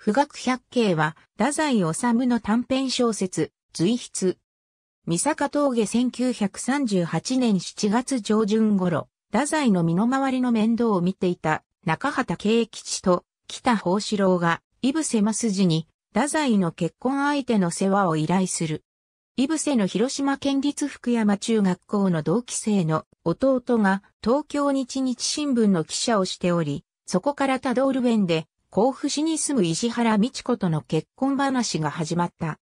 富岳百景は、太宰治の短編小説、随筆。三坂峠1938年7月上旬頃、太宰の身の回りの面倒を見ていた中畑慶吉と北宝四郎が、イせますじに、太宰の結婚相手の世話を依頼する。イ伏せの広島県立福山中学校の同期生の弟が東京日日新聞の記者をしており、そこからタドール弁で甲府市に住む石原美智子との結婚話が始まった。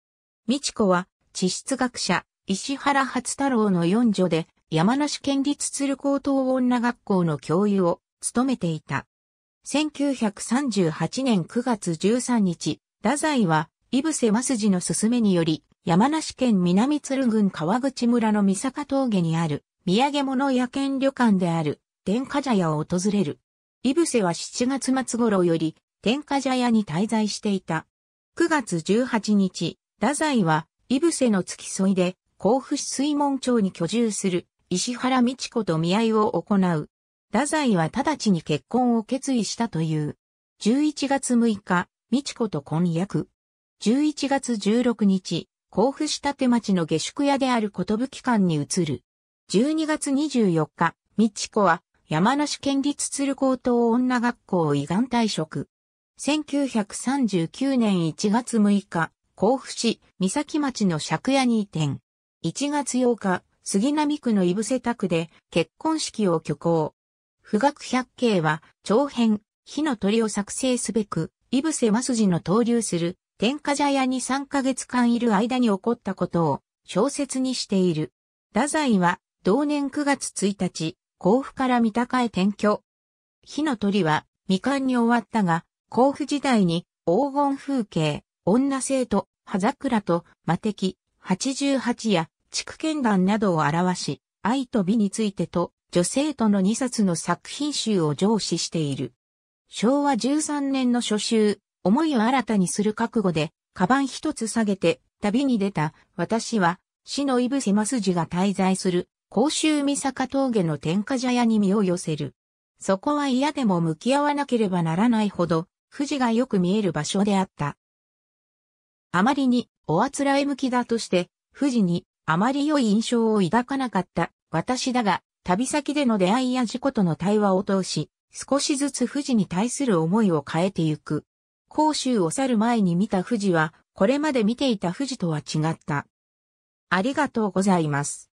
美智子は、地質学者、石原初太郎の四女で、山梨県立鶴高等女学校の教諭を務めていた。1938年9月13日、太宰は、伊伏増次の勧めにより、山梨県南鶴郡川口村の三坂峠にある、土産物野犬旅館である、殿下茶屋を訪れる。伊伏は7月末頃より、天下茶屋に滞在していた。9月18日、太宰は、イ伏の付き添いで、甲府市水門町に居住する、石原道子と見合いを行う。太宰は直ちに結婚を決意したという。11月6日、道子と婚約。11月16日、甲府市立町の下宿屋である寿と機館に移る。12月24日、道子は山梨県立鶴高等女学校を遺願退職。1939年1月6日、甲府市三崎町の借家に移転。1月8日、杉並区の伊伏瀬宅で結婚式を挙行。富岳百景は長編、火の鳥を作成すべく、伊伏瀬正寺の登竜する天下茶屋に3ヶ月間いる間に起こったことを小説にしている。太宰は同年9月1日、甲府から三鷹へ転居。火の鳥は未完に終わったが、甲府時代に黄金風景、女生徒、葉桜と魔敵、十八や畜剣団などを表し、愛と美についてと女生徒の2冊の作品集を上司している。昭和13年の初秋、思いを新たにする覚悟で、カバン一つ下げて旅に出た私は、死のいぶせますジが滞在する、甲州三坂峠の天下茶屋に身を寄せる。そこは嫌でも向き合わなければならないほど、富士がよく見える場所であった。あまりに、おあつらえ向きだとして、富士に、あまり良い印象を抱かなかった私だが、旅先での出会いや事故との対話を通し、少しずつ富士に対する思いを変えてゆく。甲州を去る前に見た富士は、これまで見ていた富士とは違った。ありがとうございます。